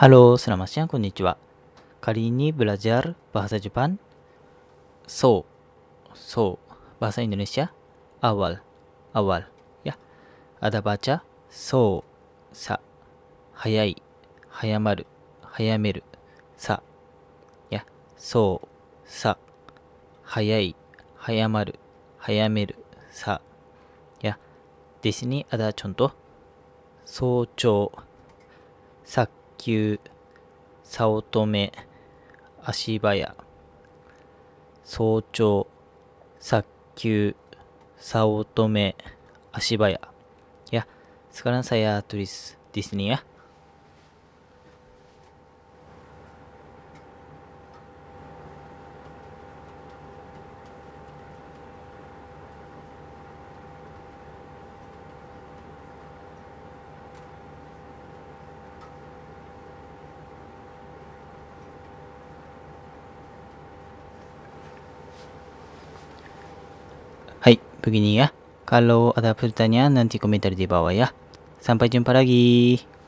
Halo, selamat siang, konnichiwa. Kali ini belajar bahasa Jepang. So, so, bahasa Indonesia. Awal, awal, ya. Ada baca, so, sa, hayai, hayamaru, hayameru, sa, ya. So, sa, hayai, hayamaru, hayameru, sa, ya. Di sini ada contoh. 早朝、さっ球、早乙女、足早、早朝、早急、早乙女、足早。いや、スカランサイトリス、ディスニア。begini ya. Kalau ada pertanyaan nanti komentar di bawah ya. Sampai jumpa lagi.